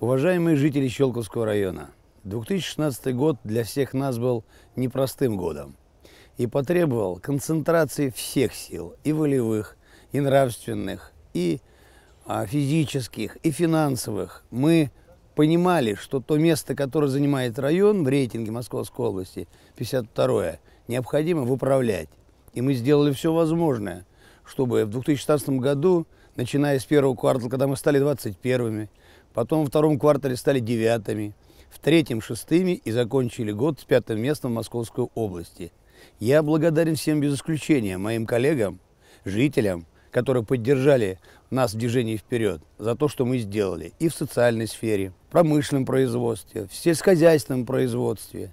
Уважаемые жители Щелковского района, 2016 год для всех нас был непростым годом и потребовал концентрации всех сил, и волевых, и нравственных, и а, физических, и финансовых. Мы понимали, что то место, которое занимает район в рейтинге Московской области, 52-е, необходимо выправлять. И мы сделали все возможное, чтобы в 2016 году, начиная с первого квартала, когда мы стали 21-ми, Потом во втором квартале стали девятыми, в третьем – шестыми и закончили год с пятым местом в Московской области. Я благодарен всем без исключения, моим коллегам, жителям, которые поддержали нас в движении вперед за то, что мы сделали и в социальной сфере, в промышленном производстве, в сельскохозяйственном производстве.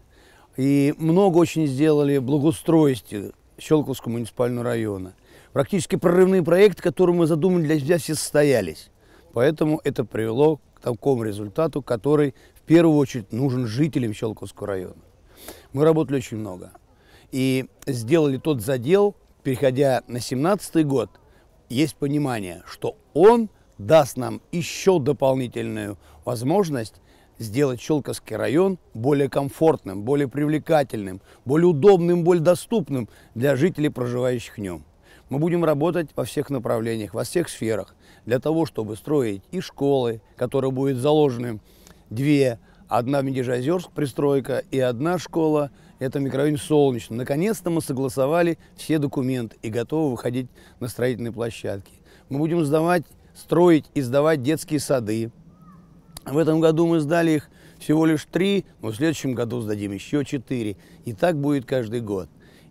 И много очень сделали в благоустройстве Щелковского муниципального района. Практически прорывные проекты, которые мы задумали для себя, все состоялись. Поэтому это привело к к такому результату, который в первую очередь нужен жителям Щелковского района. Мы работали очень много и сделали тот задел, переходя на 17 год, есть понимание, что он даст нам еще дополнительную возможность сделать Щелковский район более комфортным, более привлекательным, более удобным, более доступным для жителей, проживающих в нем. Мы будем работать во всех направлениях, во всех сферах, для того, чтобы строить и школы, которые будут заложены две, одна в Медижозерск пристройка и одна школа, это микрорайон Солнечный. Наконец-то мы согласовали все документы и готовы выходить на строительные площадки. Мы будем сдавать, строить и сдавать детские сады. В этом году мы сдали их всего лишь три, но в следующем году сдадим еще четыре. И так будет каждый год.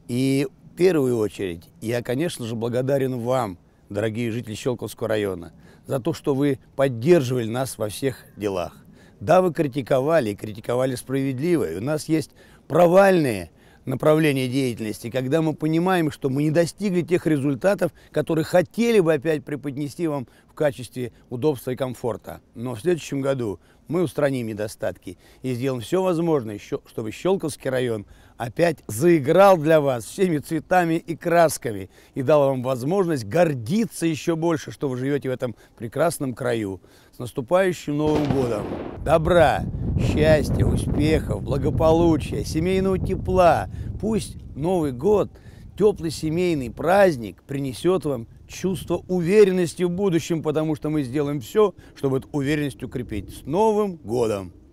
И первую очередь я, конечно же, благодарен вам, дорогие жители Щелковского района, за то, что вы поддерживали нас во всех делах. Да, вы критиковали, и критиковали справедливо. И у нас есть провальные направление деятельности, когда мы понимаем, что мы не достигли тех результатов, которые хотели бы опять преподнести вам в качестве удобства и комфорта. Но в следующем году мы устраним недостатки и сделаем все возможное, чтобы Щелковский район опять заиграл для вас всеми цветами и красками и дал вам возможность гордиться еще больше, что вы живете в этом прекрасном краю. С наступающим Новым годом! Добра! счастья, успехов, благополучия, семейного тепла. Пусть Новый год, теплый семейный праздник принесет вам чувство уверенности в будущем, потому что мы сделаем все, чтобы эту уверенность укрепить. С Новым годом!